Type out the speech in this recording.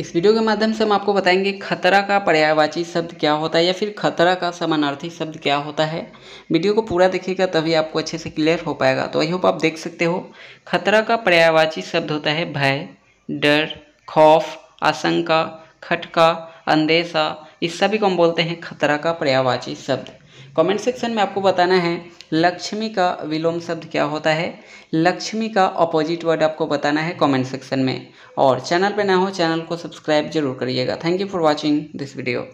इस वीडियो के माध्यम से हम आपको बताएंगे खतरा का पर्यायवाची शब्द क्या होता है या फिर खतरा का समानार्थी शब्द क्या होता है वीडियो को पूरा देखिएगा तभी आपको अच्छे से क्लियर हो पाएगा तो आई होप आप देख सकते हो खतरा का पर्यायवाची शब्द होता है भय डर खौफ आशंका खटका अंदेशा इस सभी को हम बोलते हैं खतरा का पर्यायवाची शब्द कमेंट सेक्शन में आपको बताना है लक्ष्मी का विलोम शब्द क्या होता है लक्ष्मी का अपोजिट वर्ड आपको बताना है कमेंट सेक्शन में और चैनल पर ना हो चैनल को सब्सक्राइब जरूर करिएगा thank you for watching this video